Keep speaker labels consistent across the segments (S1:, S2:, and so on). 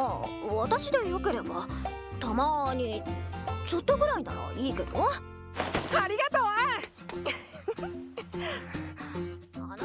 S1: まあ私でよければたまにちょっとぐらいならいいけどありがとうあな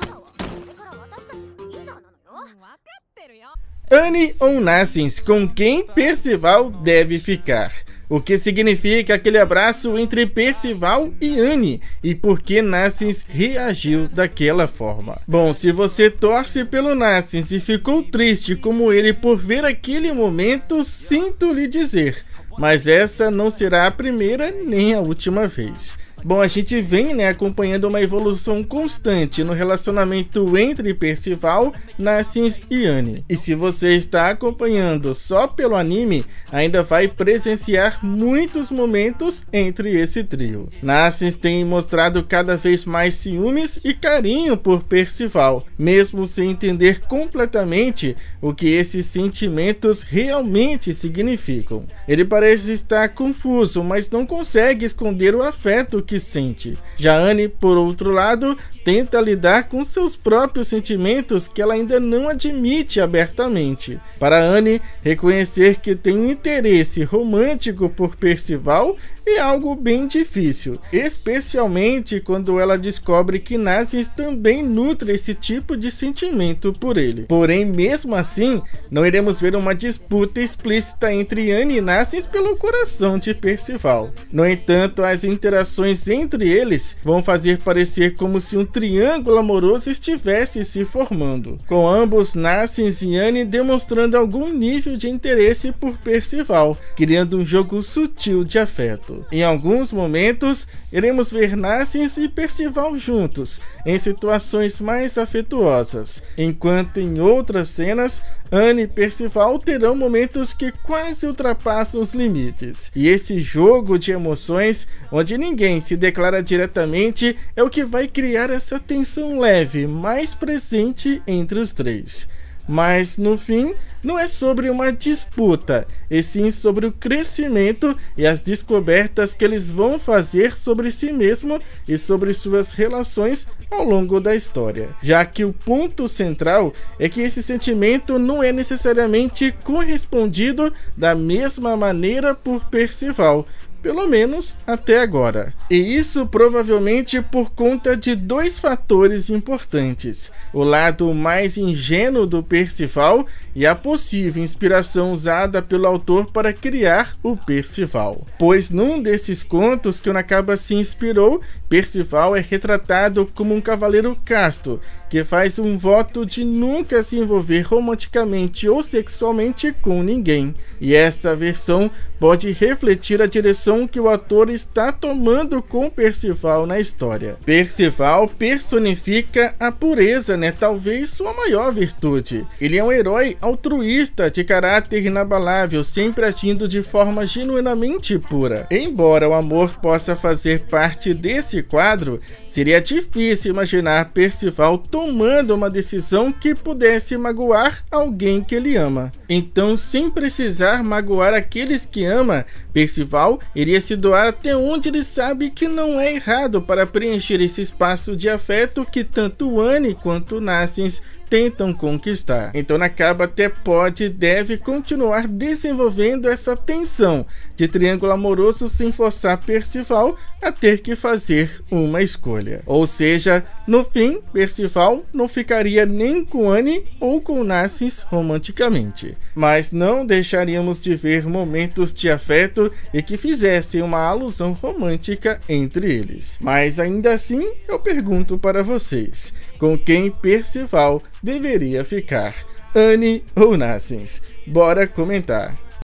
S1: Anne ou Nassins, com quem Percival deve ficar? o que significa aquele abraço entre Percival e Anne e por que Nassins reagiu daquela forma. Bom, se você torce pelo Nassins e ficou triste como ele por ver aquele momento, sinto lhe dizer, mas essa não será a primeira nem a última vez. Bom, a gente vem né, acompanhando uma evolução constante no relacionamento entre Percival, Narcins e Anne. E se você está acompanhando só pelo anime, ainda vai presenciar muitos momentos entre esse trio. Narcins tem mostrado cada vez mais ciúmes e carinho por Percival, mesmo sem entender completamente o que esses sentimentos realmente significam. Ele parece estar confuso, mas não consegue esconder o afeto que que sente. Anne, por outro lado, tenta lidar com seus próprios sentimentos que ela ainda não admite abertamente. Para Anne, reconhecer que tem um interesse romântico por Percival é algo bem difícil, especialmente quando ela descobre que Nazis também nutre esse tipo de sentimento por ele. Porém, mesmo assim, não iremos ver uma disputa explícita entre Anne e Nazis pelo coração de Percival. No entanto, as interações entre eles vão fazer parecer como se um triângulo amoroso estivesse se formando. Com ambos, Nasce e Anne demonstrando algum nível de interesse por Percival, criando um jogo sutil de afeto. Em alguns momentos, iremos ver Nassins e Percival juntos, em situações mais afetuosas, enquanto em outras cenas, Anne e Percival terão momentos que quase ultrapassam os limites. E esse jogo de emoções, onde ninguém se se declara diretamente é o que vai criar essa tensão leve, mais presente entre os três. Mas, no fim, não é sobre uma disputa, e sim sobre o crescimento e as descobertas que eles vão fazer sobre si mesmo e sobre suas relações ao longo da história. Já que o ponto central é que esse sentimento não é necessariamente correspondido da mesma maneira por Percival, pelo menos até agora. E isso provavelmente por conta de dois fatores importantes: o lado mais ingênuo do Percival e a possível inspiração usada pelo autor para criar o Percival. Pois num desses contos que o Nakaba se inspirou, Percival é retratado como um cavaleiro casto que faz um voto de nunca se envolver romanticamente ou sexualmente com ninguém. E essa versão pode refletir a direção que o ator está tomando com Percival na história. Percival personifica a pureza, né? Talvez sua maior virtude. Ele é um herói altruísta, de caráter inabalável, sempre agindo de forma genuinamente pura. Embora o amor possa fazer parte desse quadro, seria difícil imaginar Percival tomando uma decisão que pudesse magoar alguém que ele ama. Então, sem precisar magoar aqueles que ama, Percival iria se doar até onde ele sabe que não é errado para preencher esse espaço de afeto que tanto Anne quanto Nassins tentam conquistar. Então Nakaba até pode e deve continuar desenvolvendo essa tensão de triângulo amoroso sem forçar Percival a ter que fazer uma escolha. Ou seja, no fim, Percival não ficaria nem com Anne ou com Narcis romanticamente. Mas não deixaríamos de ver momentos de afeto e que fizessem uma alusão romântica entre eles. Mas ainda assim, eu pergunto para vocês: com quem Percival deveria ficar, Anne ou Nassins. Bora comentar!